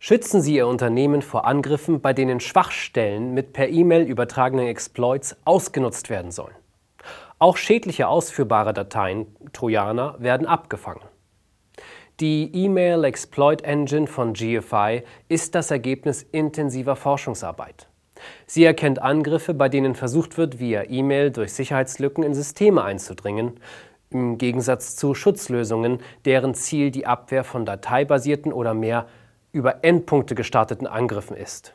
Schützen Sie Ihr Unternehmen vor Angriffen, bei denen Schwachstellen mit per E-Mail übertragenen Exploits ausgenutzt werden sollen. Auch schädliche ausführbare Dateien, Trojaner, werden abgefangen. Die E-Mail Exploit Engine von GFI ist das Ergebnis intensiver Forschungsarbeit. Sie erkennt Angriffe, bei denen versucht wird, via E-Mail durch Sicherheitslücken in Systeme einzudringen, im Gegensatz zu Schutzlösungen, deren Ziel die Abwehr von dateibasierten oder mehr über Endpunkte gestarteten Angriffen ist.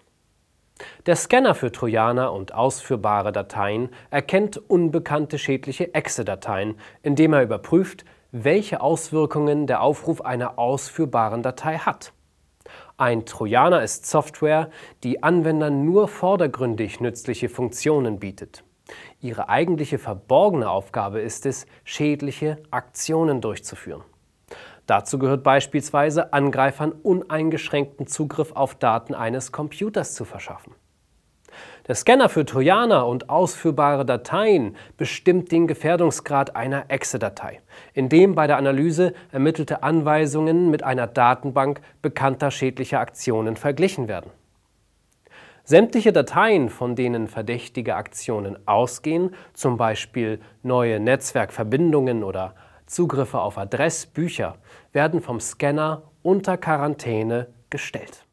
Der Scanner für Trojaner und ausführbare Dateien erkennt unbekannte schädliche Exe-Dateien, indem er überprüft, welche Auswirkungen der Aufruf einer ausführbaren Datei hat. Ein Trojaner ist Software, die Anwendern nur vordergründig nützliche Funktionen bietet. Ihre eigentliche verborgene Aufgabe ist es, schädliche Aktionen durchzuführen. Dazu gehört beispielsweise, Angreifern uneingeschränkten Zugriff auf Daten eines Computers zu verschaffen. Der Scanner für Trojaner und ausführbare Dateien bestimmt den Gefährdungsgrad einer Exe-Datei, indem bei der Analyse ermittelte Anweisungen mit einer Datenbank bekannter schädlicher Aktionen verglichen werden. Sämtliche Dateien, von denen verdächtige Aktionen ausgehen, zum Beispiel neue Netzwerkverbindungen oder Zugriffe auf Adressbücher werden vom Scanner unter Quarantäne gestellt.